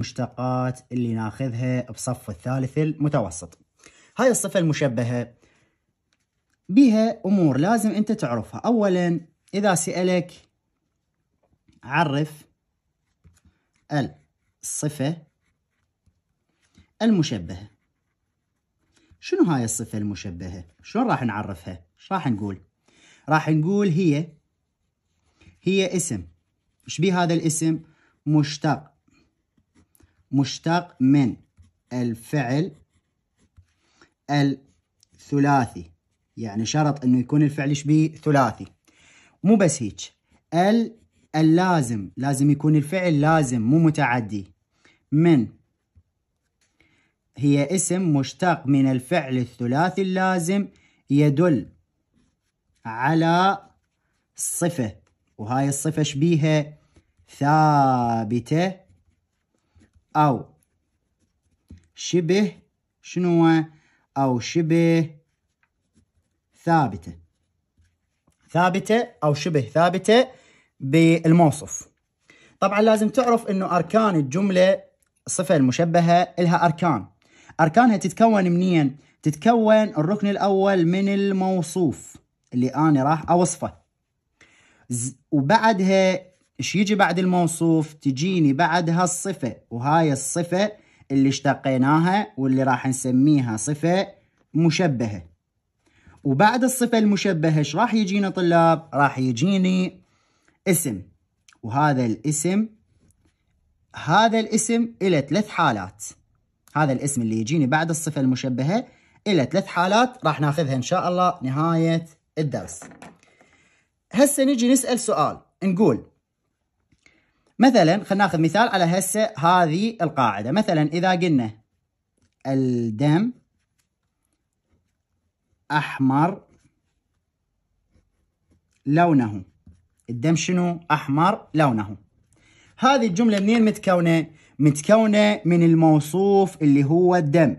المشتقات اللي ناخذها بصف الثالث المتوسط هاي الصفة المشبهة بها أمور لازم أنت تعرفها أولا إذا سألك عرف الصفة المشبهة شنو هاي الصفة المشبهة؟ شلون راح نعرفها؟ ايش راح نقول؟ راح نقول هي هي اسم ايش بيه هذا الاسم؟ مشتق مشتق من الفعل الثلاثي يعني شرط انه يكون الفعل ايش بيه ثلاثي مو بس هيك ال اللازم لازم يكون الفعل لازم مو متعدي من هي اسم مشتق من الفعل الثلاثي اللازم يدل على صفة وهاي الصفة شبيهة ثابتة أو شبه شنو أو شبه ثابتة ثابتة أو شبه ثابتة بالموصف طبعا لازم تعرف أنه أركان الجملة الصفة المشبهة لها أركان أركانها تتكون منين؟ تتكون الركن الأول من الموصوف اللي أنا راح أوصفه وبعدها ايش يجي بعد الموصوف تجيني بعدها الصفة وهاي الصفة اللي اشتقيناها واللي راح نسميها صفة مشبهة وبعد الصفة المشبهة ايش راح يجينا طلاب راح يجيني اسم وهذا الاسم هذا الاسم إلى ثلاث حالات هذا الاسم اللي يجيني بعد الصفة المشبهة إلى ثلاث حالات راح ناخذها إن شاء الله نهاية الدرس هسه نجي نسأل سؤال نقول مثلا خلينا ناخذ مثال على هسه هذه القاعده مثلا اذا قلنا الدم احمر لونه الدم شنو احمر لونه هذه الجمله منين متكونه متكونه من الموصوف اللي هو الدم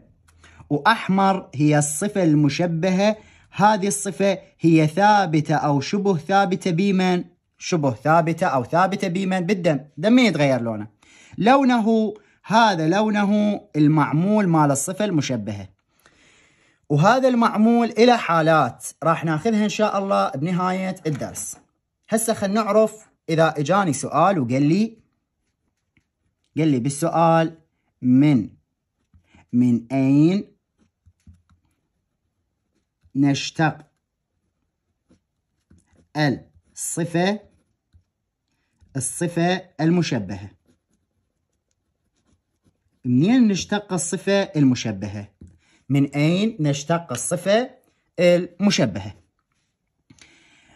واحمر هي الصفه المشبهه هذه الصفه هي ثابته او شبه ثابته بمن شبه ثابتة أو ثابتة بمن بالدم دم يتغير لونه لونه هذا لونه المعمول مال الصفة المشبهة وهذا المعمول إلى حالات راح ناخذها إن شاء الله بنهاية الدرس هسه خلينا نعرف إذا إجاني سؤال وقال لي قال لي بالسؤال من من أين نشتق الصفة الصفة المشبهة منين نشتق الصفة المشبهة؟ من أين نشتق الصفة المشبهة؟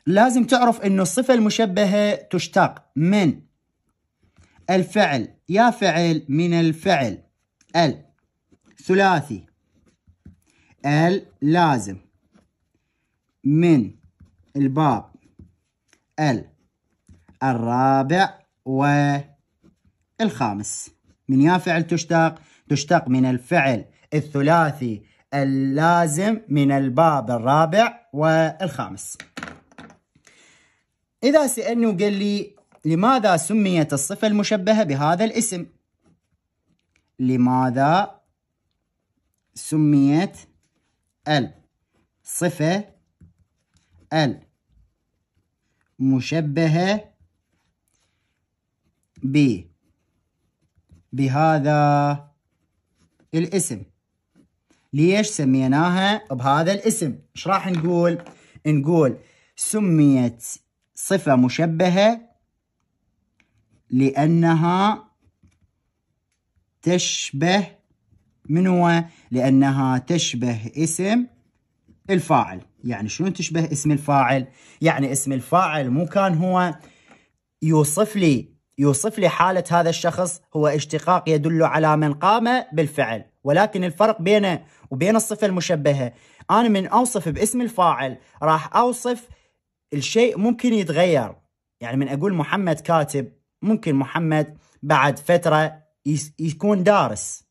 لازم تعرف أن الصفة المشبهة تشتق من الفعل يا فعل من الفعل الثلاثي اللازم من الباب ال الرابع والخامس من يا فعل تشتق تشتق من الفعل الثلاثي اللازم من الباب الرابع والخامس إذا سألني وقال لي لماذا سميت الصفة المشبهة بهذا الاسم لماذا سميت الصفة المشبهة ب بهذا الاسم ليش سميناها بهذا الاسم ايش راح نقول نقول سميت صفة مشبهة لأنها تشبه من هو لأنها تشبه اسم الفاعل يعني شنو تشبه اسم الفاعل يعني اسم الفاعل مو كان هو يوصف لي يوصف لي حالة هذا الشخص هو اشتقاق يدل على من قام بالفعل ولكن الفرق بينه وبين الصفة المشبهة أنا من أوصف باسم الفاعل راح أوصف الشيء ممكن يتغير يعني من أقول محمد كاتب ممكن محمد بعد فترة يكون دارس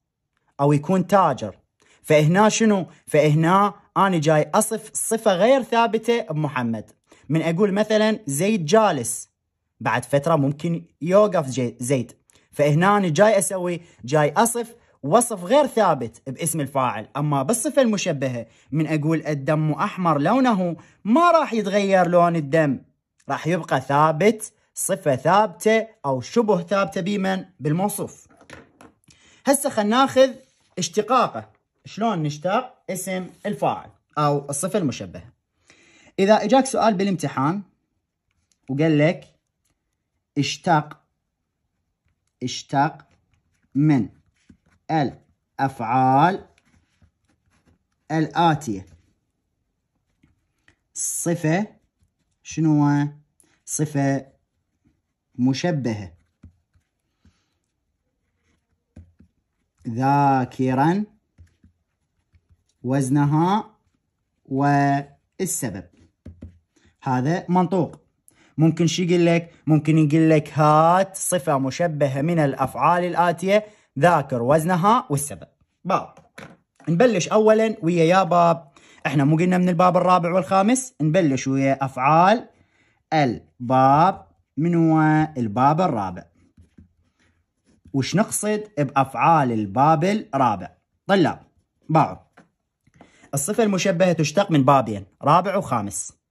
أو يكون تاجر فهنا شنو؟ فهنا أنا جاي أصف صفة غير ثابتة بمحمد من أقول مثلا زيد جالس بعد فترة ممكن يوقف زيت فهنا أنا جاي أسوي جاي أصف وصف غير ثابت باسم الفاعل أما بالصفة المشبهة من أقول الدم أحمر لونه ما راح يتغير لون الدم راح يبقى ثابت صفة ثابتة أو شبه ثابتة بمن بالموصوف هسه خلينا ناخذ اشتقاقه شلون نشتاق اسم الفاعل أو الصفة المشبهة إذا إجاك سؤال بالامتحان وقال لك اشتق اشتق من الأفعال الآتية صفة شنو صفة مشبهة ذاكرا وزنها والسبب هذا منطوق ممكن شو يقول لك ممكن يقول لك هات صفة مشبهة من الأفعال الآتية ذاكر وزنها والسبب باب نبلش أولا ويا يا باب احنا مو قلنا من الباب الرابع والخامس نبلش ويا أفعال الباب من هو الباب الرابع وش نقصد بأفعال الباب الرابع طلاب باب الصفة المشبهة تشتق من بابين رابع وخامس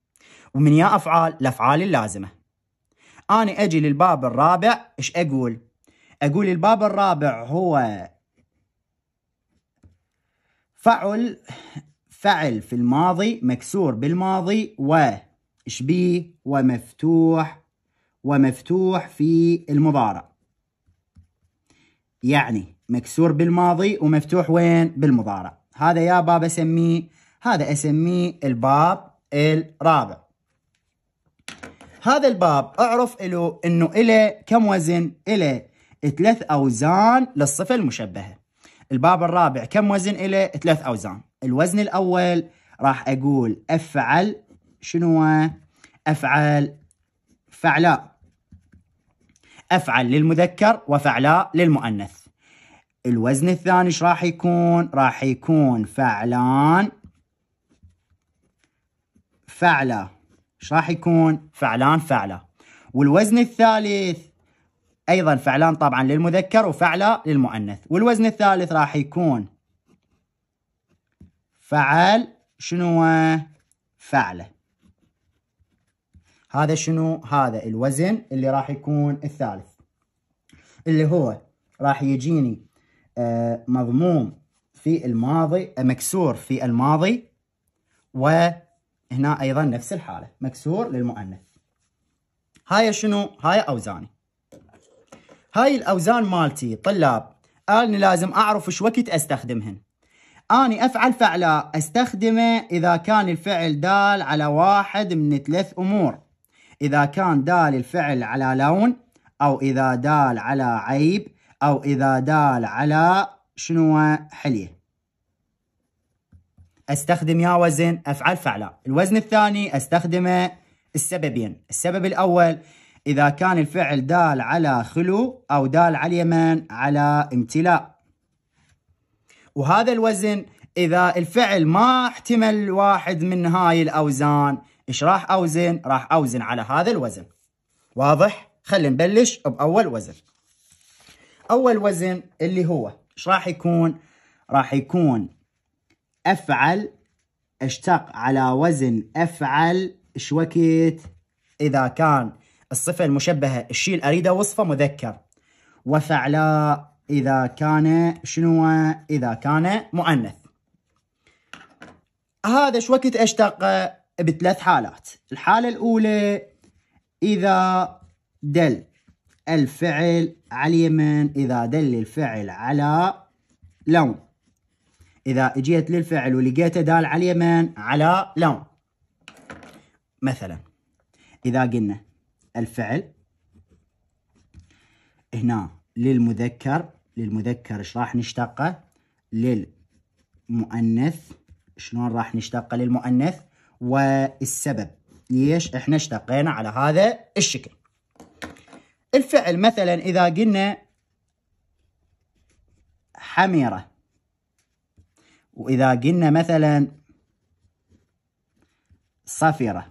ومن يا أفعال الأفعال اللازمة أنا أجي للباب الرابع إيش أقول أقول الباب الرابع هو فعل فعل في الماضي مكسور بالماضي و شبيه ومفتوح ومفتوح في المضارع يعني مكسور بالماضي ومفتوح وين بالمضارع هذا يا باب اسميه هذا اسميه الباب الرابع هذا الباب اعرف له انه إله كم وزن إله ثلاث اوزان للصفة المشبهة الباب الرابع كم وزن إله ثلاث اوزان الوزن الاول راح اقول افعل شنو افعل فعلاء افعل للمذكر وفعلاء للمؤنث الوزن الثاني ايش راح يكون راح يكون فعلان فعلى ايش راح يكون فعلان فعلة والوزن الثالث ايضا فعلان طبعا للمذكر وفعلة للمؤنث والوزن الثالث راح يكون فعل شنو فعلة هذا شنو هذا الوزن اللي راح يكون الثالث اللي هو راح يجيني آه، مضموم في الماضي مكسور في الماضي و هنا ايضا نفس الحاله مكسور للمؤنث هاي شنو هاي اوزاني هاي الاوزان مالتي طلاب اني لازم اعرف شو وقت استخدمهن اني افعل فعلا استخدمه اذا كان الفعل دال على واحد من ثلاث امور اذا كان دال الفعل على لون او اذا دال على عيب او اذا دال على شنو حليه استخدم يا وزن افعل فعلا الوزن الثاني استخدمه السببين السبب الاول اذا كان الفعل دال على خلو او دال على اليمن على امتلاء وهذا الوزن اذا الفعل ما احتمل واحد من هاي الاوزان ايش راح اوزن راح اوزن على هذا الوزن واضح خلينا نبلش باول وزن اول وزن اللي هو ايش راح يكون راح يكون أفعل اشتق على وزن أفعل شوكت إذا كان الصفة المشبهة الشيل أريده وصفة مذكر وفعلاء إذا كان شنو إذا كان مؤنث هذا شو أشتق بثلاث حالات الحالة الأولى إذا دل الفعل على اليمين إذا دل الفعل على لون إذا اجيت للفعل ولقيته دال على اليمين على لون مثلا إذا قلنا الفعل هنا للمذكر للمذكر ايش راح نشتقه للمؤنث شلون راح نشتقه للمؤنث والسبب ليش احنا اشتقينا على هذا الشكل الفعل مثلا اذا قلنا حميره وإذا قلنا مثلا صفرة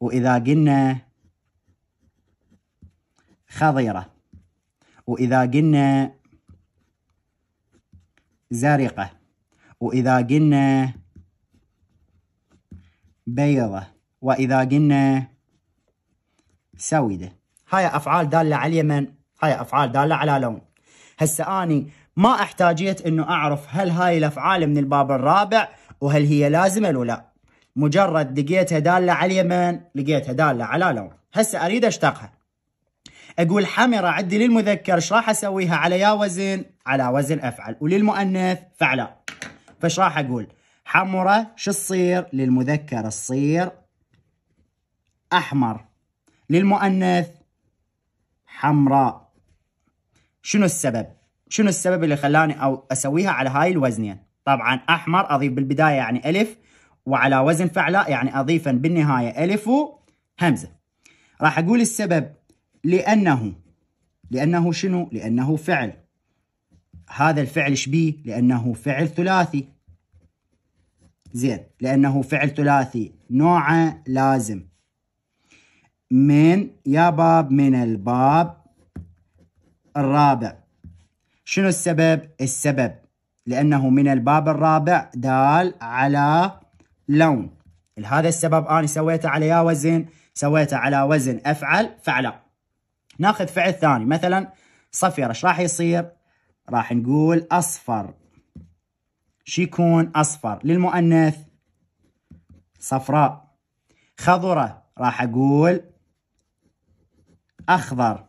وإذا قلنا خضيرة وإذا قلنا زرقة وإذا قلنا بيضة وإذا قلنا سودة هاي أفعال دالة على اليمن هاي أفعال دالة على لون هسه أني ما احتاجيت انه اعرف هل هاي الافعال من الباب الرابع وهل هي لازمة لو لا مجرد لقيتها دالة على اليمين لقيتها دالة على لون هسه اريد اشتقها اقول حمرة عدي للمذكر ايش راح اسويها على يا وزن على وزن افعل وللمؤنث فعلا فايش راح اقول حمرة شو تصير للمذكر تصير احمر للمؤنث حمراء شنو السبب شنو السبب اللي خلاني او اسويها على هاي الوزنين طبعا احمر اضيف بالبدايه يعني الف وعلى وزن فعلاء يعني اضيفا بالنهايه الف وهمزه راح اقول السبب لانه لانه شنو لانه فعل هذا الفعل شبيه لانه فعل ثلاثي زين لانه فعل ثلاثي نوعه لازم من يا باب من الباب الرابع شنو السبب؟ السبب لأنه من الباب الرابع دال على لون لهذا السبب أنا سويته على يا وزن سويته على وزن أفعل فعلا ناخذ فعل ثاني مثلا صفير ايش راح يصير؟ راح نقول أصفر شو يكون أصفر للمؤنث صفراء خضرة راح أقول أخضر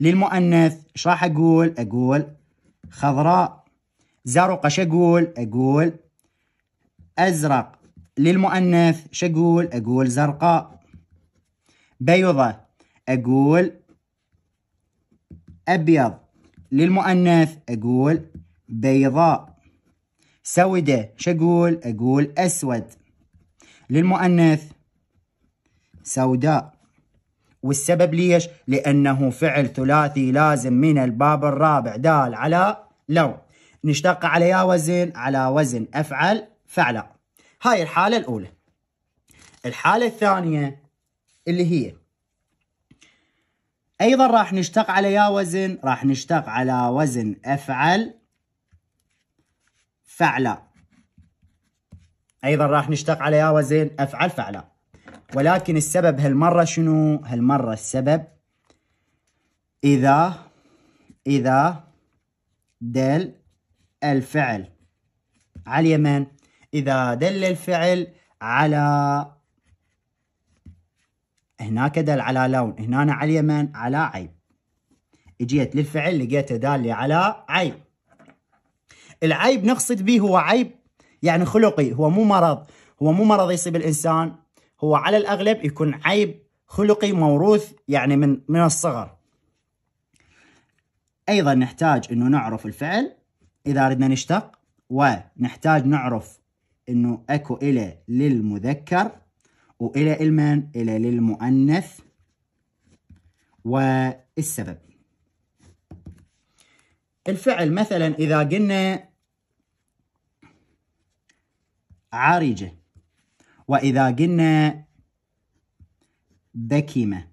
للمؤنث ايش راح أقول؟ أقول خضراء زرق شقول أقول أزرق للمؤنث شقول أقول زرقاء بيضة أقول أبيض للمؤنث أقول بيضاء سودة شقول أقول أسود للمؤنث سوداء والسبب ليش؟ لأنه فعل ثلاثي لازم من الباب الرابع دال على لو نشتق على يا وزن على وزن أفعل فعلا هاي الحالة الأولى الحالة الثانية اللي هي أيضا راح نشتق على يا وزن راح نشتق على وزن أفعل فعلا أيضا راح نشتق على يا وزن أفعل فعلا ولكن السبب هالمرة شنو؟ هالمرة السبب إذا إذا دل الفعل على اليمين إذا دل الفعل على هناك دل على لون هنا على اليمين على عيب اجيت للفعل لقيته دالي على عيب العيب نقصد به هو عيب يعني خلقي هو مو مرض هو مو مرض يصيب الإنسان هو على الأغلب يكون عيب خلقي موروث يعني من من الصغر أيضا نحتاج أنه نعرف الفعل إذا أردنا نشتق ونحتاج نعرف أنه أكو إلى للمذكر وإلى المن إلى للمؤنث والسبب الفعل مثلا إذا قلنا عارجة وإذا قلنا بكيمة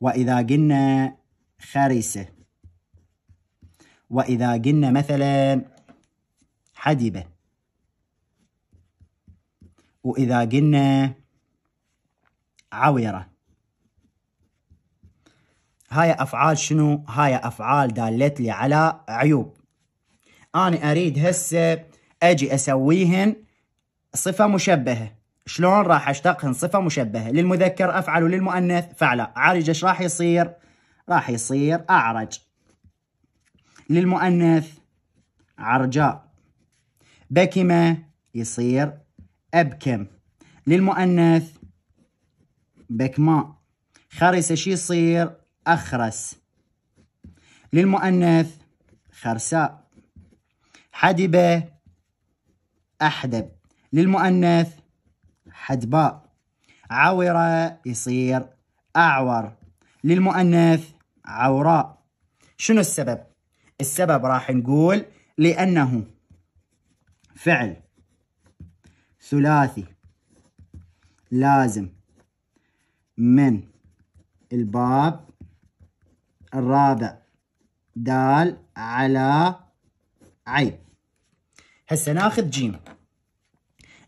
وإذا قلنا خرسة وإذا قلنا مثلا حدبة وإذا قلنا عويرة هاي أفعال شنو؟ هاي أفعال دالت لي على عيوب أنا أريد هسه أجي أسويهن صفة مشبهة شلون راح أشتقهن صفة مشبهة للمذكر أفعل وللمؤنث فعلا عرج ايش راح يصير؟ راح يصير أعرج للمؤنث عرجاء بكم يصير أبكم للمؤنث بكماء خرس شي يصير أخرس للمؤنث خرساء حدبة أحدب للمؤنث حدباء عورة يصير أعور للمؤنث عوراء شنو السبب؟ السبب راح نقول لأنه فعل ثلاثي لازم من الباب الرابع دال على عيب هسه ناخذ جيم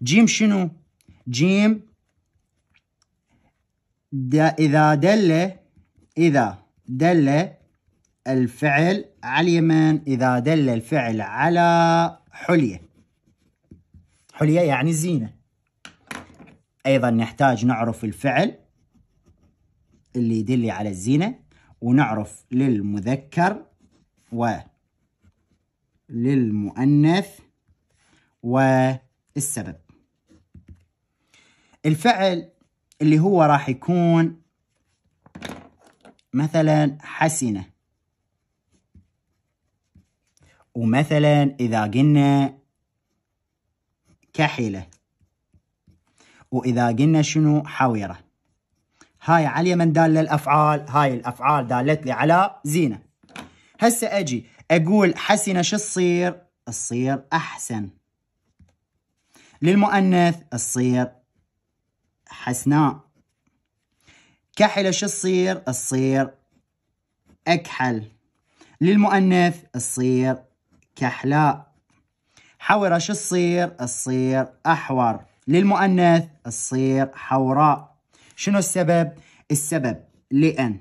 جيم شنو جيم دا إذا دل إذا دل الفعل على اليمين إذا دل الفعل على حلية حلية يعني زينة أيضا نحتاج نعرف الفعل اللي يدل على الزينة ونعرف للمذكر و للمؤنث والسبب الفعل اللي هو راح يكون مثلا حسنه ومثلا إذا قلنا كحلة وإذا قلنا شنو حويرة هاي على من دالة الأفعال هاي الأفعال دالت لي على زينة هسه أجي أقول حسنة شو تصير تصير أحسن للمؤنث تصير حسناء كحلة شو تصير تصير أكحل للمؤنث تصير كحلاء حورة شو تصير تصير أحور للمؤنث تصير حوراء شنو السبب السبب لأن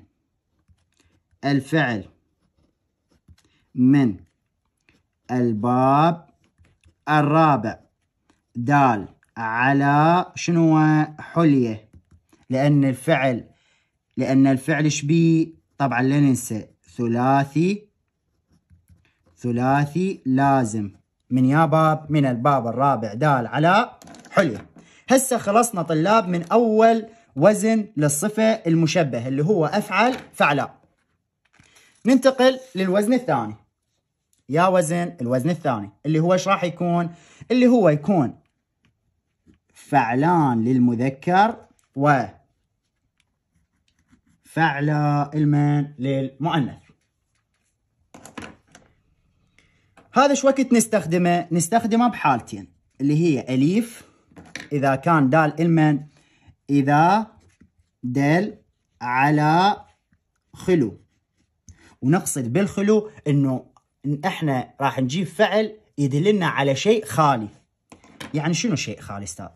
الفعل من الباب الرابع دال على شنو حلية لأن الفعل لأن الفعل شبي طبعا لا ننسى ثلاثي ثلاثي لازم من يا باب من الباب الرابع دال على حلو هسه خلصنا طلاب من أول وزن للصفة المشبه اللي هو أفعل فعلاء ننتقل للوزن الثاني يا وزن الوزن الثاني اللي هو ايش راح يكون اللي هو يكون فعلان للمذكر و فعل المن للمؤنث هذا شو وقت نستخدمه نستخدمه بحالتين اللي هي أليف إذا كان دال المن إذا دل على خلو ونقصد بالخلو انه إن احنا راح نجيب فعل يدلنا على شيء خالي يعني شنو شيء خالي استاذ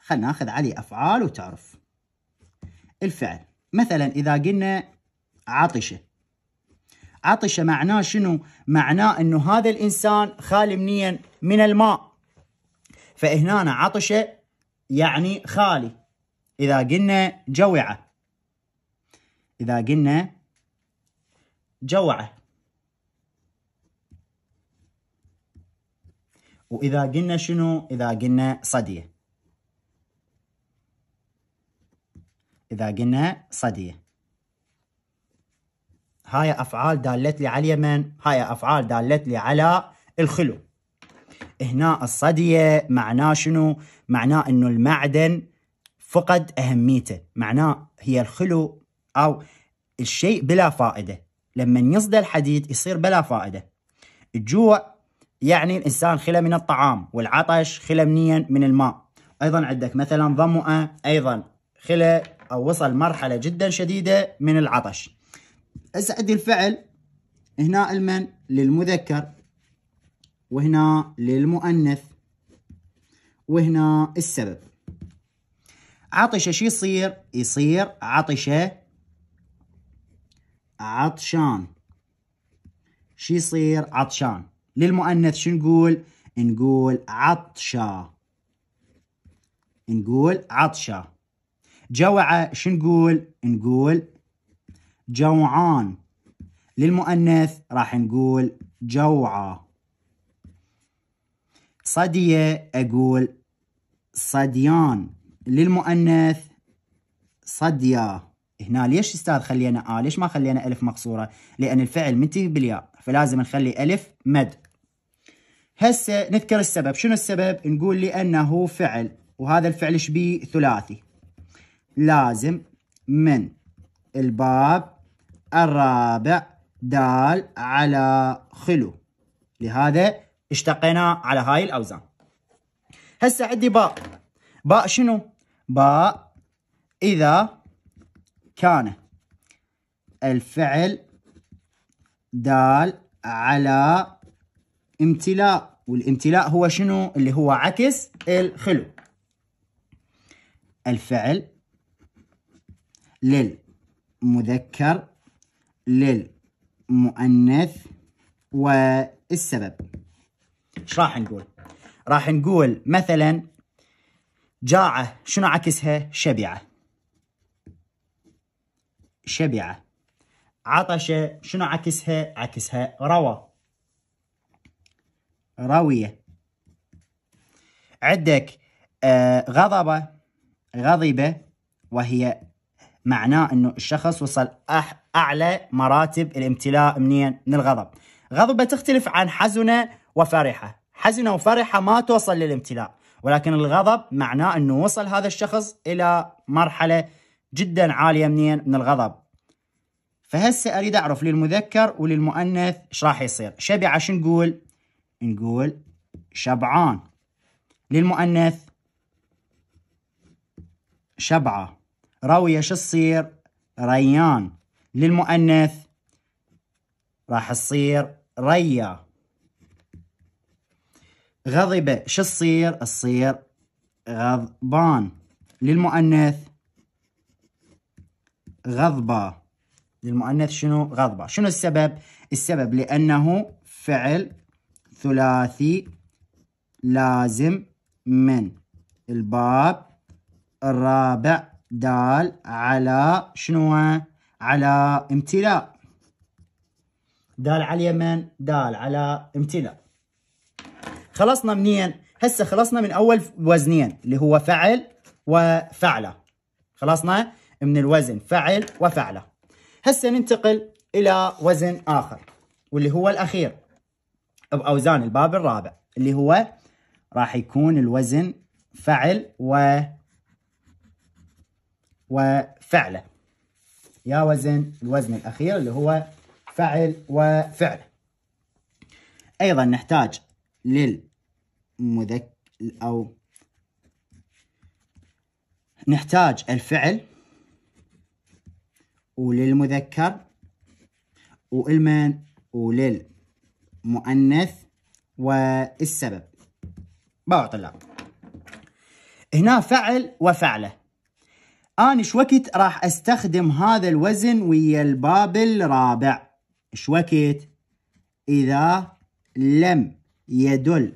خلينا ناخذ عليه افعال وتعرف الفعل مثلا اذا قلنا عطشه عطشه معناه شنو؟ معناه انه هذا الانسان خالي منيا من الماء. فهنا عطشه يعني خالي. اذا قلنا جوعه. اذا قلنا جوعه. واذا قلنا شنو؟ اذا قلنا صديه. اذا قلنا صديه. هاي افعال دالت لي على اليمن هاي افعال دالت لي على الخلو هنا الصدية معناه شنو معناه انه المعدن فقد اهميته معناه هي الخلو او الشيء بلا فائدة لما يصدى الحديد يصير بلا فائدة الجوع يعني الانسان خلى من الطعام والعطش خلى منيا من الماء ايضا عندك مثلا ظمؤه ايضا خلى او وصل مرحله جدا شديده من العطش أسعد الفعل هنا المن للمذكر وهنا للمؤنث وهنا السبب عطشة شو يصير؟ يصير عطشة عطشان شو يصير عطشان للمؤنث شو نقول؟ نقول عطشة نقول عطشة جوعة شو نقول؟ نقول جوعان للمؤنث راح نقول جوعة صدية أقول صديان للمؤنث صدية هنا ليش استاذ خلينا آ آه، ليش ما خلينا ألف مقصورة لأن الفعل منتهي بالياء فلازم نخلي ألف مد هسه نذكر السبب شنو السبب نقول لأنه فعل وهذا الفعل شبيه ثلاثي لازم من الباب الرابع دال على خلو لهذا اشتقينا على هاي الأوزان هسه عندي باء باء شنو؟ باء إذا كان الفعل دال على امتلاء والامتلاء هو شنو اللي هو عكس الخلو الفعل للمذكر للمؤنث والسبب ايش راح نقول راح نقول مثلا جاعة شنو عكسها شبعة شبعة عطشة شنو عكسها عكسها روى روية عندك آه، غضبة غضبة وهي معناه انه الشخص وصل أح أعلى مراتب الامتلاء منين؟ من الغضب غضبه تختلف عن حزنة وفرحة حزنة وفرحة ما توصل للامتلاء ولكن الغضب معناه أنه وصل هذا الشخص إلى مرحلة جدا عالية منين؟ من الغضب فهسه أريد أعرف للمذكر وللمؤنث إيش راح يصير شبع شو نقول؟ نقول شبعان للمؤنث شبعة روية شو تصير؟ ريان للمؤنث راح تصير ريا غضب شو تصير تصير غضبان للمؤنث غضبة للمؤنث شنو غضبة شنو السبب السبب لأنه فعل ثلاثي لازم من الباب الرابع دال على شنو على امتلاء دال على اليمن دال على امتلاء خلصنا منين هسه خلصنا من اول وزنين اللي هو فعل وفعله خلصنا من الوزن فعل وفعله هسه ننتقل الى وزن اخر واللي هو الاخير باوزان الباب الرابع اللي هو راح يكون الوزن فعل و وفعله يا وزن الوزن الأخير اللي هو فعل وفعل أيضا نحتاج للمذك أو نحتاج الفعل وللمذكر والمن وللمؤنث والسبب باعوا طلاب هنا فعل وفعله أنا شوكت راح أستخدم هذا الوزن ويا الباب الرابع شوكت إذا لم يدل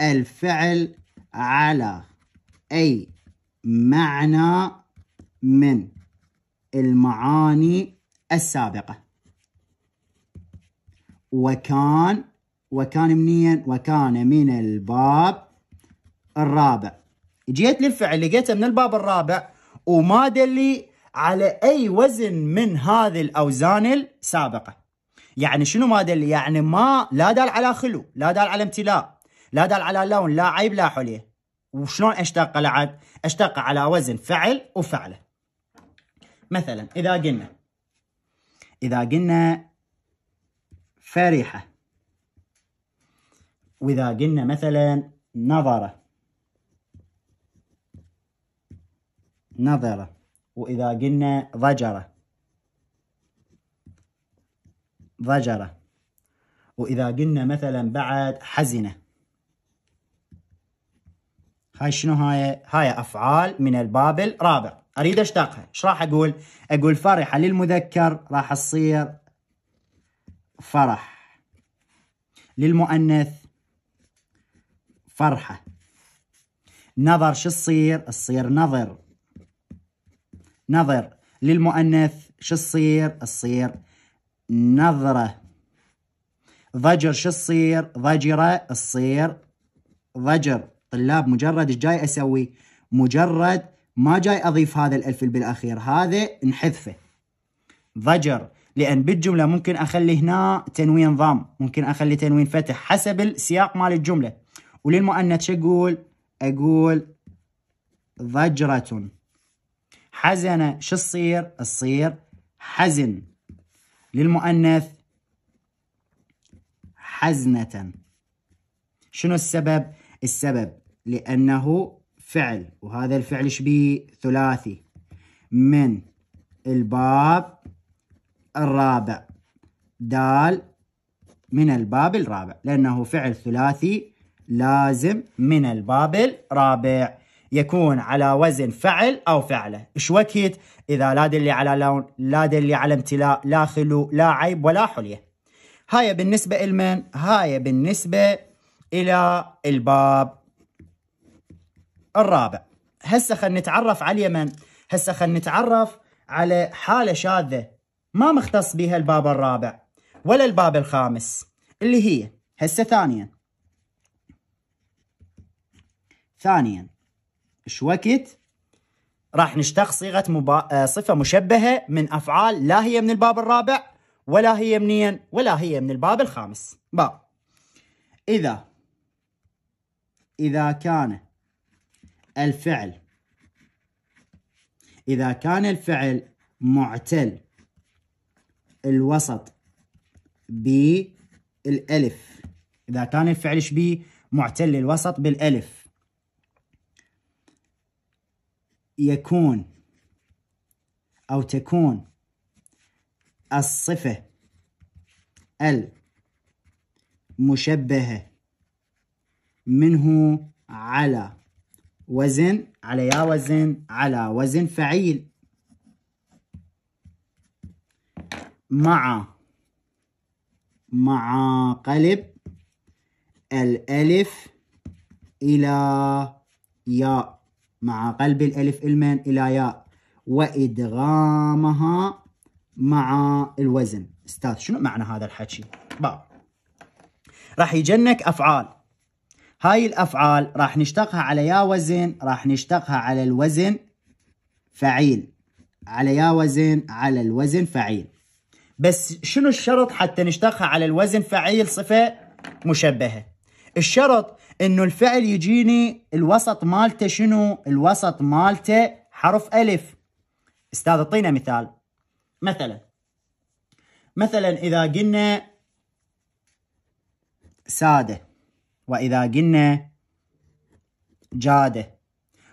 الفعل على أي معنى من المعاني السابقة وكان وكان منيا وكان من الباب الرابع جيت للفعل لقيته من الباب الرابع وما دلي على أي وزن من هذه الأوزان السابقة يعني شنو ما دلي يعني ما لا دال على خلو لا دال على امتلاء لا دال على لون لا عيب لا حلية وشلون اشتق لعد اشتق على وزن فعل وفعله مثلا إذا قلنا إذا قلنا فرحة وإذا قلنا مثلا نظره نظرة وإذا قلنا ضجرة ضجرة وإذا قلنا مثلا بعد حزنة هاي شنو هاي هاي أفعال من الباب الرابع أريد أشتقها إيش راح أقول أقول فرحة للمذكر راح تصير فرح للمؤنث فرحة نظر شو تصير تصير نظر نظر للمؤنث شو تصير تصير نظرة ضجر شو تصير ضجرة تصير ضجر طلاب مجرد ايش جاي اسوي مجرد ما جاي اضيف هذا الالف بالاخير هذا نحذفه ضجر لان بالجمله ممكن اخلي هنا تنوين ضم ممكن اخلي تنوين فتح حسب السياق مال الجمله وللمؤنث شو اقول اقول ضجره حزن شو تصير؟ تصير حزن للمؤنث حزنة شنو السبب؟ السبب لأنه فعل وهذا الفعل شبيه ثلاثي من الباب الرابع دال من الباب الرابع لأنه فعل ثلاثي لازم من الباب الرابع يكون على وزن فعل أو فعله إيش وقت إذا لا دلي على لون لا دلي على امتلاء لا خلو لا عيب ولا حلية هاي بالنسبة لمن هاي بالنسبة إلى الباب الرابع هسه خلينا نتعرف على اليمن هسه خلينا نتعرف على حالة شاذة ما مختص بها الباب الرابع ولا الباب الخامس اللي هي هسه ثانيا ثانيا وقت راح نشتق صيغة مبا... آه، صفة مشبهة من أفعال لا هي من الباب الرابع ولا هي منين ولا هي من الباب الخامس با إذا إذا كان الفعل إذا كان الفعل معتل الوسط بالألف إذا كان الفعل شبيه معتل الوسط بالألف يكون أو تكون الصفة المشبهة منه على وزن على يا وزن على وزن فعيل مع مع قلب الألف إلى ياء مع قلب الألف المان إلى ياء وإدغامها مع الوزن استاذ شنو معنى هذا الحكي با راح يجنك أفعال هاي الأفعال راح نشتقها على يا وزن راح نشتقها على الوزن فعيل على يا وزن على الوزن فعيل بس شنو الشرط حتى نشتقها على الوزن فعيل صفة مشبهة الشرط انه الفعل يجيني الوسط مالته شنو الوسط مالته حرف الف استاذ اعطينا مثال مثلا مثلا اذا قلنا ساده واذا قلنا جاده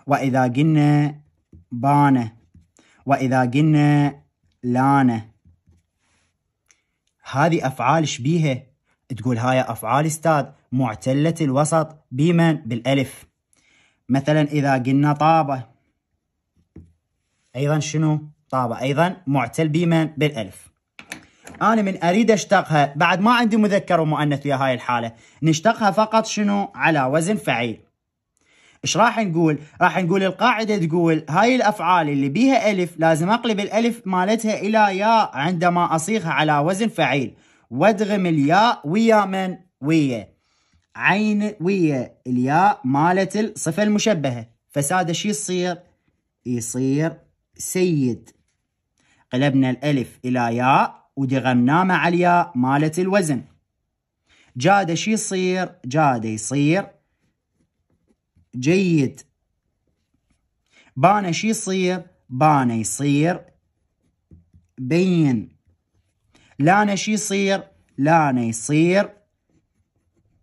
واذا قلنا بانه واذا قلنا لانه هذه افعال شبيهه تقول هاي افعال استاذ معتلة الوسط بمن بالألف مثلا إذا قلنا طابة أيضا شنو طابة أيضا معتل بمن بالألف أنا من أريد أشتقها بعد ما عندي مذكر ومؤنث ويا هاي الحالة نشتقها فقط شنو على وزن فعيل ايش راح نقول؟ راح نقول القاعدة تقول هاي الأفعال اللي بيها ألف لازم أقلب الألف مالتها إلى ياء عندما أصيغها على وزن فعيل وادغم الياء ويا من؟ ويا عين ويا الياء مالت الصفة المشبهة فسادة شي يصير يصير سيد قلبنا الألف إلى ياء ودغمناه مع الياء مالت الوزن جادة شي يصير جادة يصير جيد بانة شي يصير بانة يصير بين لانه شي يصير لانة يصير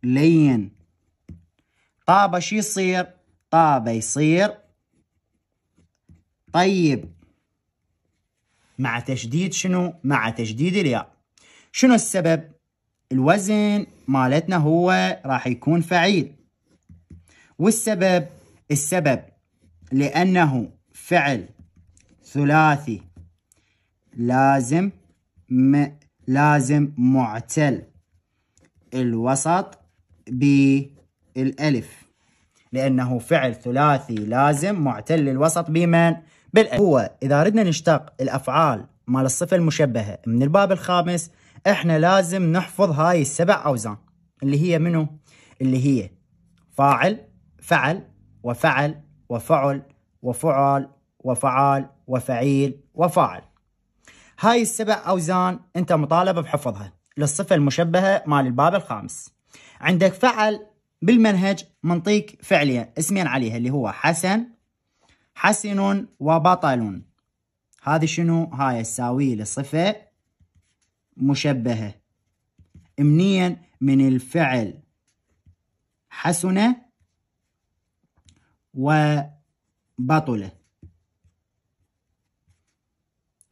لين طابة شي يصير طابة يصير طيب مع تشديد شنو مع تشديد الياء شنو السبب الوزن مالتنا هو راح يكون فعيل والسبب السبب لأنه فعل ثلاثي لازم م لازم معتل الوسط بالالف لانه فعل ثلاثي لازم معتل الوسط بمن بالالف هو اذا ردنا نشتق الافعال مال الصفه المشبهه من الباب الخامس احنا لازم نحفظ هاي السبع اوزان اللي هي منو اللي هي فاعل فعل وفعل وفعل وفعل وفعال وفعيل وفاعل هاي السبع أوزان أنت مطالب بحفظها للصفة المشبهة مال الباب الخامس عندك فعل بالمنهج منطيك فعليا اسمين عليها اللي هو حسن حسن وبطل هذه شنو هاي تساوي لصفة مشبهة امنيا من الفعل حسن وبطل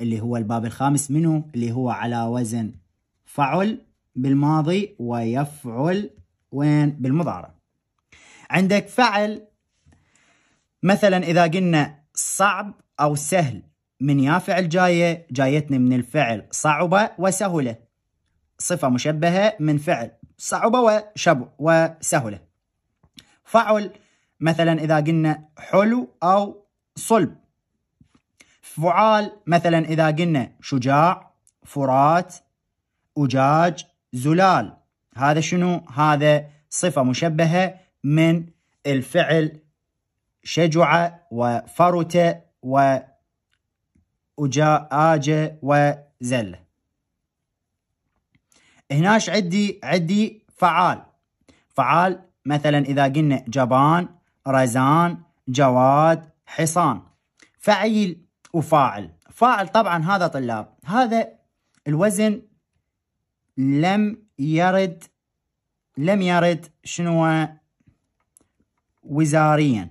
اللي هو الباب الخامس منه اللي هو على وزن فعل بالماضي ويفعل وين بالمضارع عندك فعل مثلا إذا قلنا صعب أو سهل من يا فعل جاية جايتني من الفعل صعبة وسهلة صفة مشبهة من فعل صعبة وشب وسهلة فعل مثلا إذا قلنا حلو أو صلب فعال مثلا إذا قلنا شجاع فرات أجاج زلال هذا شنو هذا صفة مشبهة من الفعل شجع وفرت وأجاج وزل هناش عندي عندي فعال فعال مثلا إذا قلنا جبان رزان جواد حصان فعيل وفاعل فاعل طبعا هذا طلاب هذا الوزن لم يرد لم يرد شنو وزاريا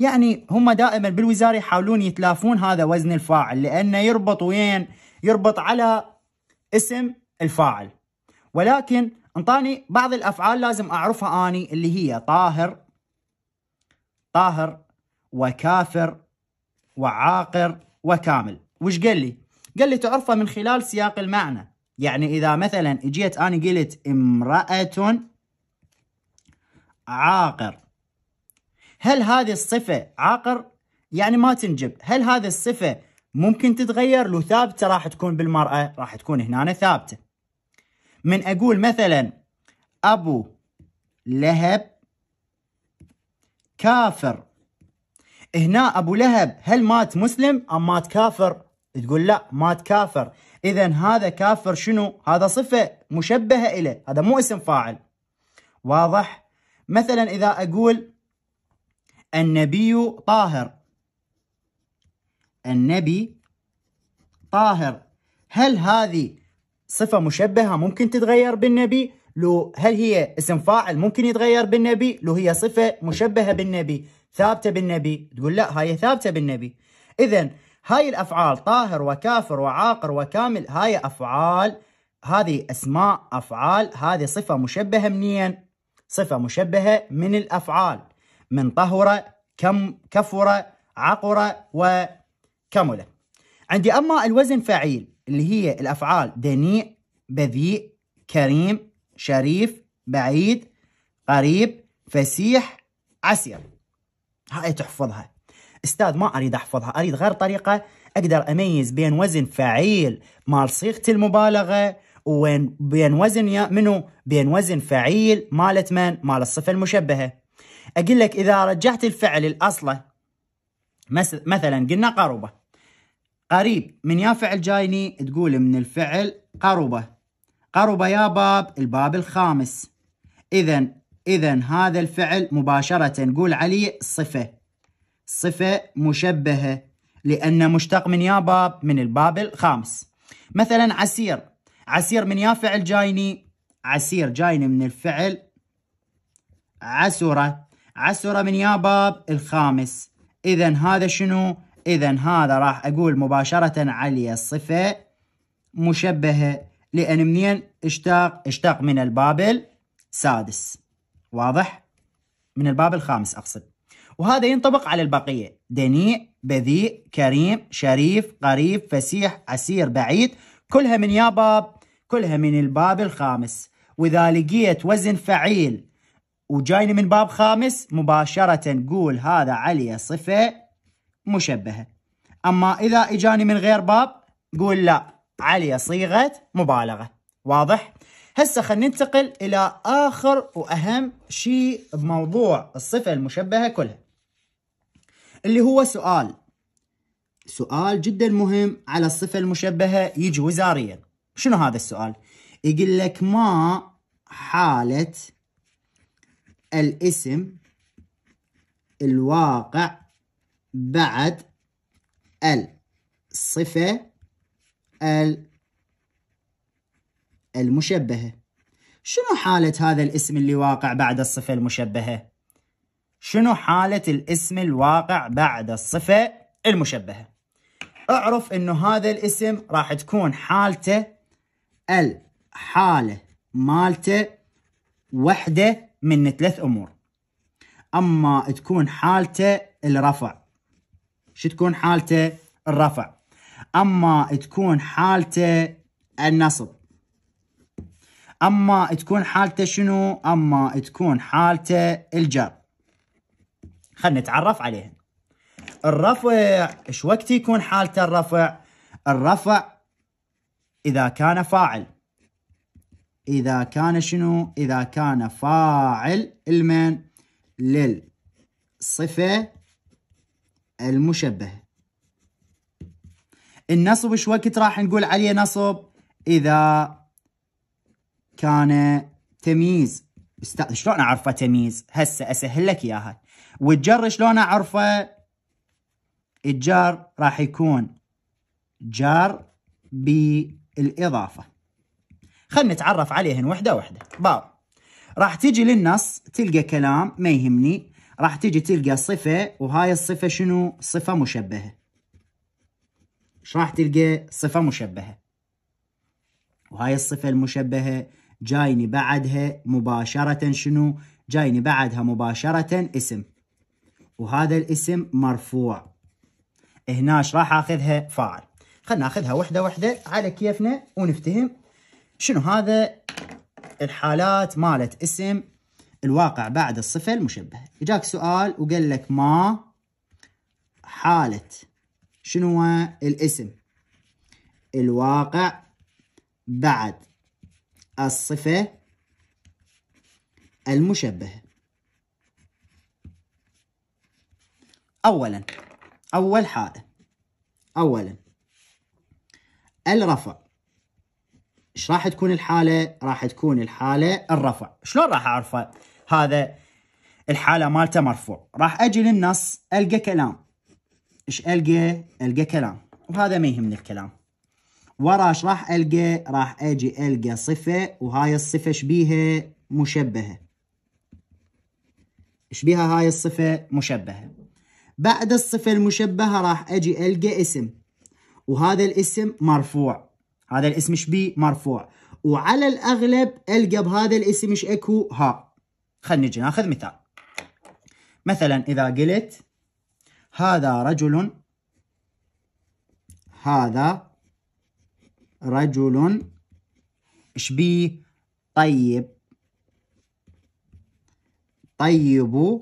يعني هم دائما بالوزارة يحاولون يتلافون هذا وزن الفاعل لأنه يربط وين يربط على اسم الفاعل ولكن انطاني بعض الأفعال لازم أعرفها أني اللي هي طاهر طاهر وكافر وعاقر وكامل وش قال لي؟ قال لي تعرفه من خلال سياق المعنى يعني إذا مثلا اجيت أنا قلت امرأة عاقر هل هذه الصفة عاقر يعني ما تنجب هل هذه الصفة ممكن تتغير لو ثابتة راح تكون بالمرأة راح تكون هنا ثابتة من أقول مثلا أبو لهب كافر هنا أبو لهب هل مات مسلم أم مات كافر تقول لا مات كافر إذا هذا كافر شنو؟ هذا صفة مشبهة إليه هذا مو اسم فاعل واضح؟ مثلا إذا أقول النبي طاهر النبي طاهر هل هذه صفة مشبهة ممكن تتغير بالنبي؟ لو هل هي اسم فاعل ممكن يتغير بالنبي؟ لو هي صفة مشبهة بالنبي ثابتة بالنبي تقول لا هاي ثابتة بالنبي إذا هاي الأفعال طاهر وكافر وعاقر وكامل هاي أفعال هذه أسماء أفعال هذه صفة مشبهة منين؟ صفة مشبهة من الأفعال من طهر كم كفر عقر وكمل عندي أما الوزن فعيل اللي هي الأفعال دنيء بذيء كريم شريف بعيد قريب فسيح عسير هاي تحفظها استاذ ما اريد احفظها اريد غير طريقه اقدر اميز بين وزن فعيل مال صيغه المبالغه وين بين وزن يا منو بين وزن فعيل مالت من مال الصفه المشبهه اقول لك اذا رجعت الفعل الاصله مثلا قلنا قربه قريب من يا فعل جايني تقول من الفعل قربه قربه يا باب الباب الخامس اذا اذا هذا الفعل مباشره نقول عليه صفه صفة مشبهة لأن مشتق من يا باب من الباب الخامس مثلا عسير عسير من يا فعل جايني عسير جايني من الفعل عسرة عسرة من يا باب الخامس إذا هذا شنو؟ إذا هذا راح أقول مباشرة عليه الصفة مشبهة لأن منين اشتاق؟ اشتاق من الباب السادس واضح؟ من الباب الخامس أقصد وهذا ينطبق على البقية دنيء بذيء كريم شريف قريب فسيح عسير بعيد كلها من يا باب كلها من الباب الخامس وإذا لقيت وزن فعيل وجايني من باب خامس مباشرة قول هذا علي صفة مشبهة أما إذا إجاني من غير باب قول لا علي صيغة مبالغة واضح؟ هسه خلينا ننتقل إلى آخر وأهم شيء بموضوع الصفة المشبهة كلها اللي هو سؤال سؤال جدا مهم على الصفة المشبهة يجي وزاريا شنو هذا السؤال يقول لك ما حالة الاسم الواقع بعد الصفة المشبهة شنو حالة هذا الاسم اللي واقع بعد الصفة المشبهة شنو حالة الاسم الواقع بعد الصفة المشبهة اعرف انه هذا الاسم راح تكون حالته الحالة مالته وحدة من ثلاث امور اما تكون حالته الرفع شو تكون حالته الرفع اما تكون حالته النصب اما تكون حالته شنو اما تكون حالته الجر خلنا نتعرف عليهن الرفع ايش وقت يكون حالته الرفع الرفع اذا كان فاعل اذا كان شنو اذا كان فاعل المن للصفه المشبهه النصب ايش وقت راح نقول عليه نصب اذا كان تمييز شلون اعرفه تمييز هسه اسهل لك اياها والجر شلون اعرفه الجر راح يكون جر بالإضافة خلنا نتعرف عليهن وحدة وحدة باو راح تجي للنص تلقى كلام ما يهمني راح تجي تلقى صفة وهاي الصفة شنو صفة مشبهة ايش راح تلقى صفة مشبهة وهاي الصفة المشبهة جايني بعدها مباشرة شنو جايني بعدها مباشرة اسم وهذا الاسم مرفوع هناش راح اخذها فاعل خلنا ناخذها وحده وحده على كيفنا ونفتهم شنو هذا الحالات مالت اسم الواقع بعد الصفه المشبهه اجاك سؤال وقال لك ما حاله شنو الاسم الواقع بعد الصفه المشبهه أولا أول حالة أولا الرفع ايش راح تكون الحالة؟ راح تكون الحالة الرفع شلون راح أعرف هذا الحالة مالته مرفوع راح أجي للنص ألقى كلام ايش ألقى؟ ألقى كلام وهذا ما يهمني الكلام ورا ايش راح ألقى؟ راح أجي ألقى صفة وهاي الصفة شبيهة مشبهة شبيهة هاي الصفة مشبهة بعد الصفة المشبهة راح أجي ألقى اسم وهذا الاسم مرفوع هذا الاسم شبي مرفوع وعلى الأغلب ألقى بهذا الاسم ايش اكو ها خلينا نجي ناخذ مثال مثلا إذا قلت هذا رجل هذا رجل شبيه طيب طيب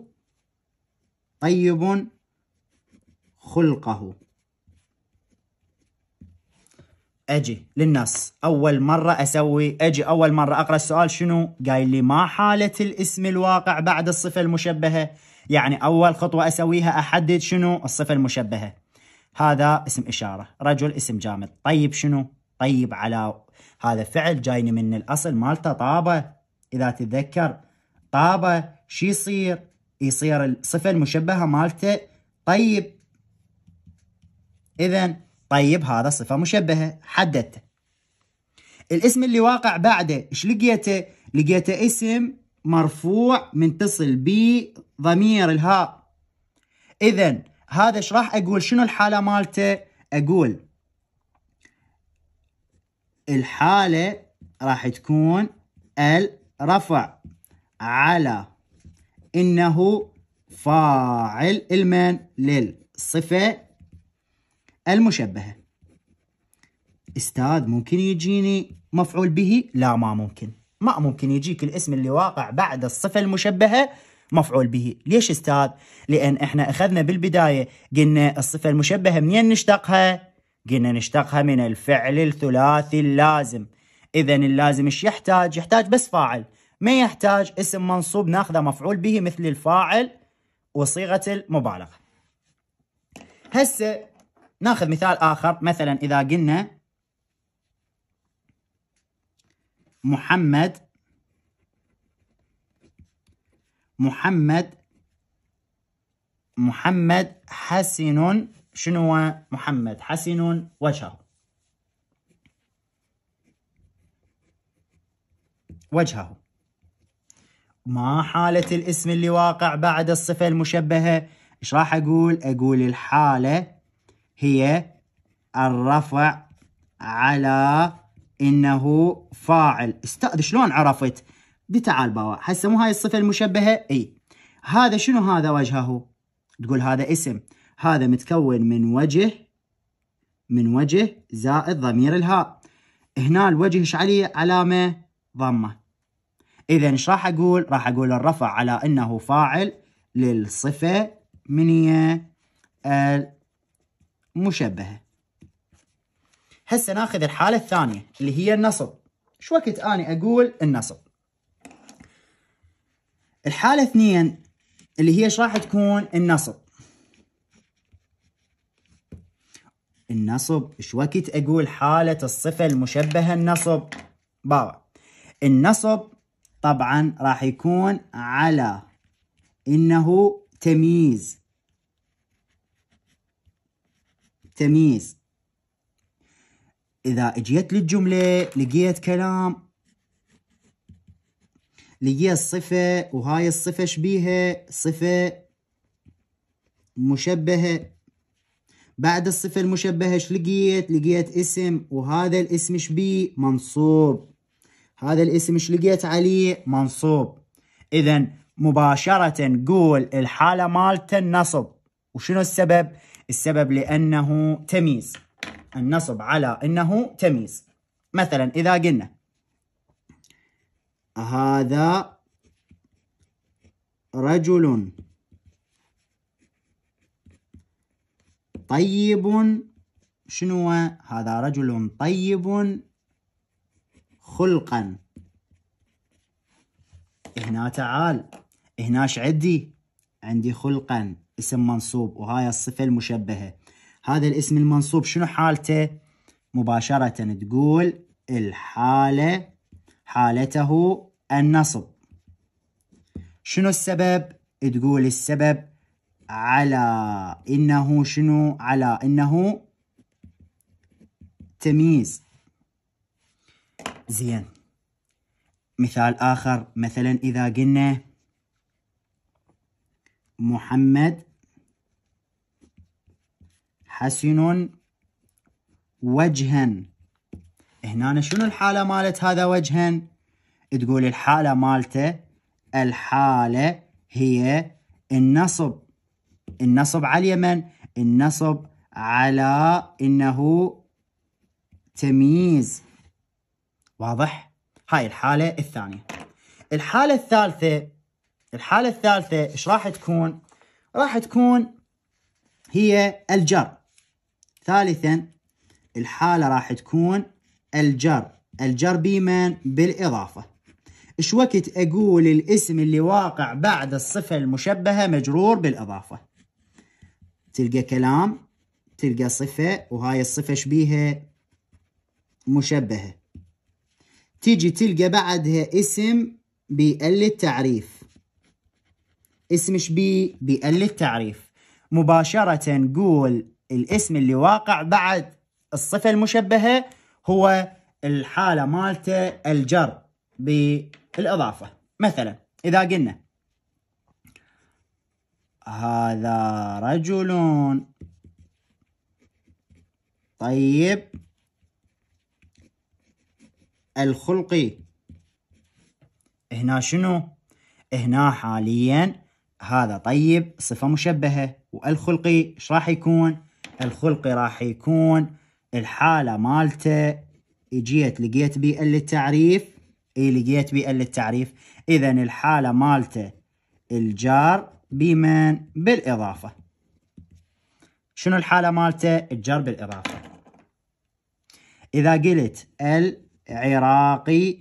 طيب خلقه اجي للنص اول مره اسوي اجي اول مره اقرا السؤال شنو قايل لي ما حاله الاسم الواقع بعد الصفه المشبهه يعني اول خطوه اسويها احدد شنو الصفه المشبهه هذا اسم اشاره رجل اسم جامد طيب شنو طيب على هذا فعل جايني من الاصل مالته طابه اذا تتذكر طابه شي يصير يصير الصفه المشبهه مالته طيب إذا طيب هذا صفة مشبهة حددته الاسم اللي واقع بعده إيش لقيته؟ لقيته اسم مرفوع ب بضمير الهاء إذا هذا إيش راح أقول شنو الحالة مالته؟ أقول الحالة راح تكون الرفع على إنه فاعل المن للصفة المشبهة استاذ ممكن يجيني مفعول به لا ما ممكن ما ممكن يجيك الاسم اللي واقع بعد الصفة المشبهة مفعول به ليش استاذ لأن احنا أخذنا بالبداية قلنا الصفة المشبهة منين نشتقها قلنا نشتقها من الفعل الثلاثي اللازم إذا اللازم إيش يحتاج يحتاج بس فاعل ما يحتاج اسم منصوب ناخذه مفعول به مثل الفاعل وصيغة المبالغة هسه ناخذ مثال آخر مثلا إذا قلنا محمد محمد محمد حسن شنو محمد حسن وجهه وجهه ما حالة الاسم اللي واقع بعد الصفة المشبهة ايش راح اقول اقول الحالة هي الرفع على انه فاعل استاذ شلون عرفت بتعال بوا هسه مو هاي الصفه المشبهه اي هذا شنو هذا وجهه تقول هذا اسم هذا متكون من وجه من وجه زائد ضمير الهاء هنا الوجه ايش عليه علامه ضمه اذا ايش راح اقول راح اقول الرفع على انه فاعل للصفه من هي مشبهة هسه ناخذ الحالة الثانية اللي هي النصب شو وقت أنا أقول النصب الحالة اثنين اللي هي ايش راح تكون النصب النصب شو وقت أقول حالة الصفة المشبهة النصب بابا النصب طبعا راح يكون على إنه تمييز التمييز إذا اجيت للجملة لقيت كلام لقيت صفة وهاي الصفة شبيهة صفة مشبهة بعد الصفة المشبهة ايش لقيت؟ لقيت اسم وهذا الاسم شبيه منصوب هذا الاسم ايش لقيت عليه؟ منصوب إذا مباشرة قول الحالة مالته النصب وشنو السبب؟ السبب لأنه تمييز النصب على أنه تمييز مثلا إذا قلنا هذا رجل طيب شنو هذا رجل طيب خلقا هنا تعال هنا عندي عندي خلقا اسم منصوب وهاي الصفة المشبهة هذا الاسم المنصوب شنو حالته مباشرة تقول الحالة حالته النصب شنو السبب تقول السبب على إنه شنو على إنه تمييز زين مثال آخر مثلا إذا قلنا محمد حسن وجها هنا شنو الحالة مالت هذا وجها تقول الحالة مالته الحالة هي النصب النصب على اليمن النصب على انه تمييز واضح هاي الحالة الثانية الحالة الثالثة الحالة الثالثة إيش راح تكون راح تكون هي الجر ثالثا الحالة راح تكون الجر الجر بمن بالإضافة إيش وقت أقول الاسم اللي واقع بعد الصفة المشبهة مجرور بالإضافة تلقى كلام تلقى صفة وهاي الصفة شبيها مشبهة تيجي تلقى بعدها اسم التعريف اسم بي بيقلل التعريف مباشرة قول الاسم اللي واقع بعد الصفة المشبهة هو الحالة مالته الجر بالإضافة مثلا إذا قلنا هذا رجل طيب الخلق هنا شنو هنا حاليا هذا طيب صفة مشبهة والخلقي ايش راح يكون الخلقي راح يكون الحالة مالته اجيت لقيت بي للتعريف اي لقيت بي للتعريف اذا الحالة مالته الجار بمن بالاضافة شنو الحالة مالته الجار بالاضافة اذا قلت العراقي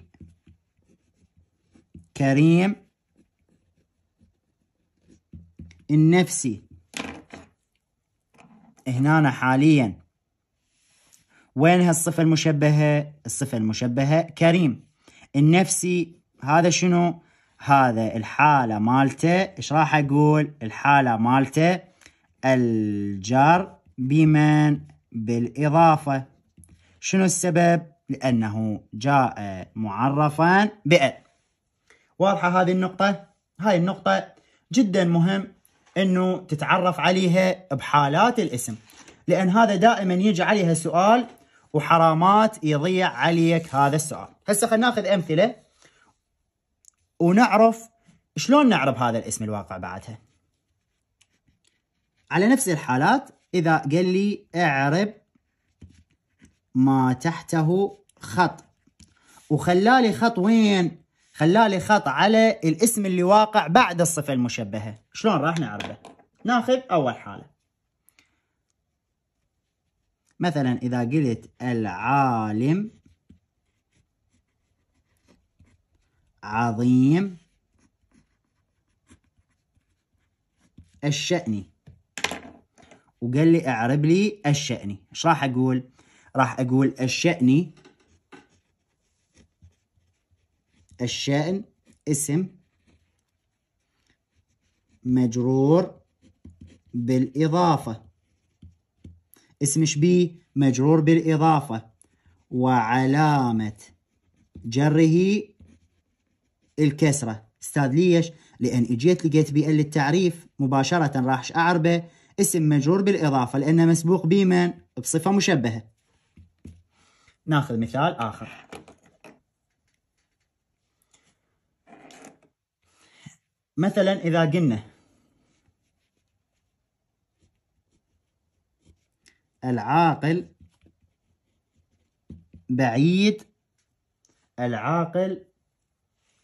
كريم النفسي هنا حاليا وين هالصفة المشبهة الصفة المشبهة كريم النفسي هذا شنو هذا الحالة مالته ايش راح اقول الحالة مالته الجار بمن بالاضافة شنو السبب لانه جاء معرفا بأل واضحة هذه النقطة هاي النقطة جدا مهم انه تتعرف عليها بحالات الاسم لان هذا دائما يجي عليها سؤال وحرامات يضيع عليك هذا السؤال هسه خلينا ناخذ امثله ونعرف شلون نعرب هذا الاسم الواقع بعدها على نفس الحالات اذا قال لي اعرب ما تحته خط وخلالي خط وين خلى لي خط على الاسم اللي واقع بعد الصفة المشبهة شلون راح نعرفه ناخذ أول حالة مثلا إذا قلت العالم عظيم الشأني وقال لي اعرب لي الشأني ايش راح اقول راح اقول الشأني الشائن اسم مجرور بالإضافة اسم شبيه مجرور بالإضافة وعلامة جره الكسرة استاذ ليش؟ لأن اجيت لقيت بي للتعريف مباشرة راح أعربه اسم مجرور بالإضافة لأنه مسبوق بمن؟ بصفة مشبهة ناخذ مثال آخر مثلا إذا قلنا العاقل بعيد العاقل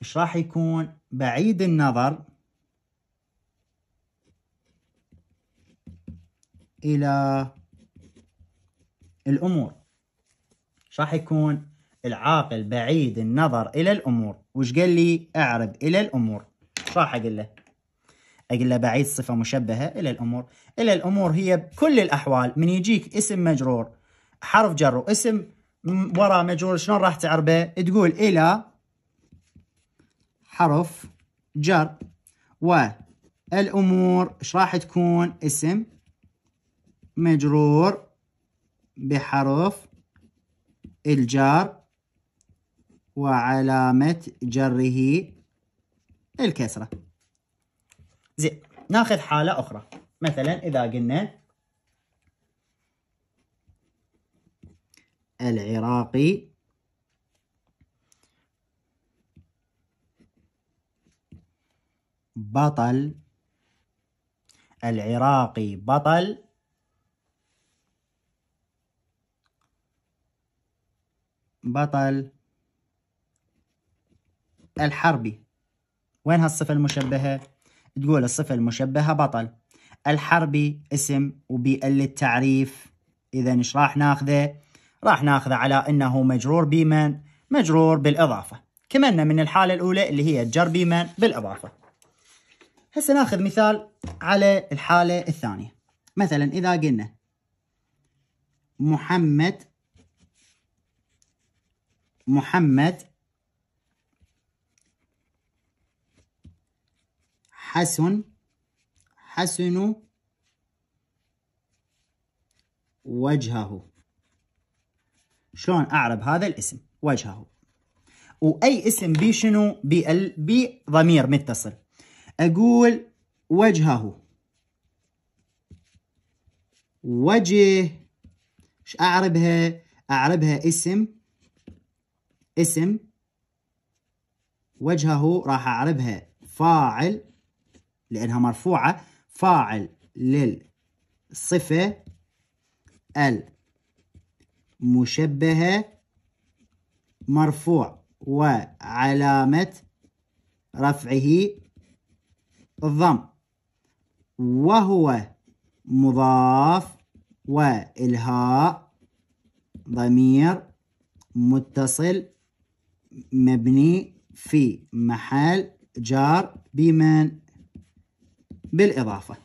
ايش راح يكون بعيد النظر الى الامور ايش راح يكون العاقل بعيد النظر الى الامور وش قال لي اعرب الى الامور راح اقول له اقول له بعيد صفه مشبهه الى الامور الى الامور هي بكل الاحوال من يجيك اسم مجرور حرف جر واسم وراء مجرور شلون راح تعربه تقول الى حرف جر والامور ايش راح تكون اسم مجرور بحرف الجار وعلامة جره الكسرة زين ناخذ حالة أخرى مثلا إذا قلنا العراقي بطل العراقي بطل بطل الحربي وين هالصفة المشبهة؟ تقول الصفة المشبهة بطل الحربي اسم وبيقل التعريف إذا إيش راح ناخذه؟ راح ناخذه على أنه مجرور بمن؟ مجرور بالإضافة كملنا من الحالة الأولى اللي هي الجر بمن بالإضافة هسا ناخذ مثال على الحالة الثانية مثلا إذا قلنا محمد محمد حسن حسن وجهه شلون اعرب هذا الاسم وجهه واي اسم بي شنو بي, ضمير متصل اقول وجهه وجه ايش اعربها اعربها اسم اسم وجهه راح اعربها فاعل لأنها مرفوعة فاعل للصفة المشبهة مرفوع وعلامة رفعه الضم وهو مضاف والهاء ضمير متصل مبني في محل جار بمن بالإضافة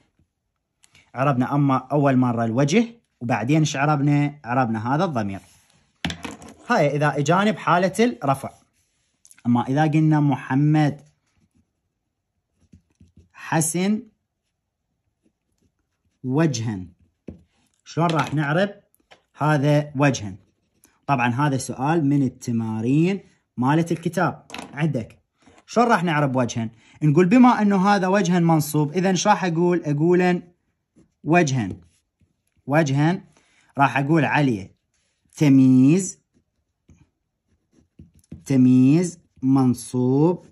عربنا أما أول مرة الوجه وبعدين ايش عربنا؟ عربنا هذا الضمير هاي إذا إجاني بحالة الرفع أما إذا قلنا محمد حسن وجها شلون راح نعرب هذا وجها طبعا هذا سؤال من التمارين مالت الكتاب عندك شلون راح نعرب وجها نقول بما انه هذا وجها منصوب اذا ايش راح اقول اقول وجها وجها راح اقول عليه تمييز تمييز منصوب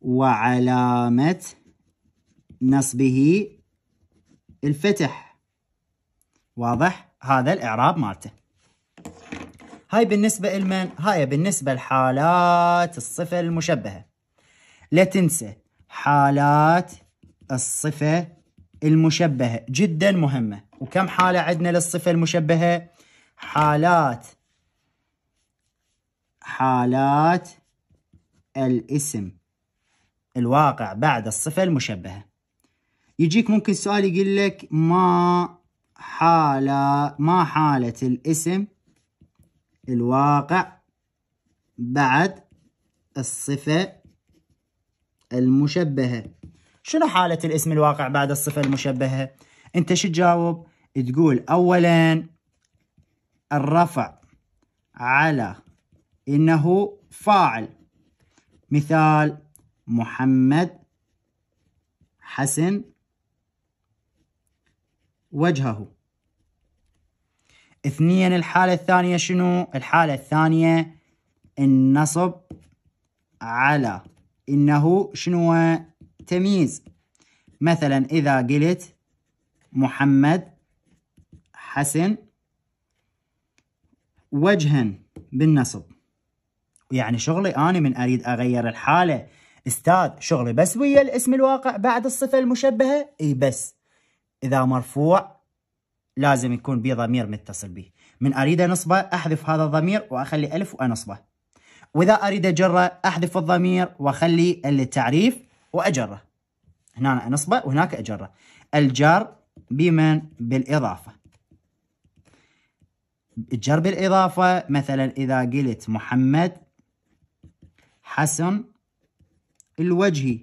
وعلامة نصبه الفتح واضح هذا الإعراب مالته هاي بالنسبة لمن؟ هاي بالنسبة لحالات الصفة المشبهة لا تنسى حالات الصفة المشبهة جدا مهمة وكم حالة عندنا للصفة المشبهة حالات حالات الاسم الواقع بعد الصفة المشبهة يجيك ممكن سؤال يقول لك ما حالة ما حالة الاسم الواقع بعد الصفة المشبهة شنو حالة الاسم الواقع بعد الصفة المشبهة انت شو تجاوب تقول اولا الرفع على انه فاعل مثال محمد حسن وجهه اثنين الحالة الثانية شنو الحالة الثانية النصب على إنه شنو تمييز مثلا إذا قلت محمد حسن وجها بالنصب يعني شغلي أنا من أريد أغير الحالة استاذ شغلي بس ويا الاسم الواقع بعد الصفة المشبهة اي بس إذا مرفوع لازم يكون بضمير متصل به من أريد أنصبه أحذف هذا الضمير وأخلي ألف وأنصبه واذا اريد اجره احذف الضمير واخلي التعريف واجره هنا انصبه وهناك اجره الجر بمن بالاضافه الجر بالاضافه مثلا اذا قلت محمد حسن الوجهي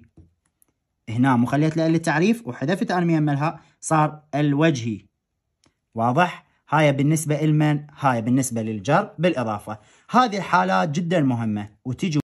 هنا مخليت خليت له التعريف وحذفت انا من الهاء صار الوجهي واضح هاي بالنسبة لمن؟ هاي بالنسبة للجر بالإضافة هذه الحالات جدا مهمة وتجي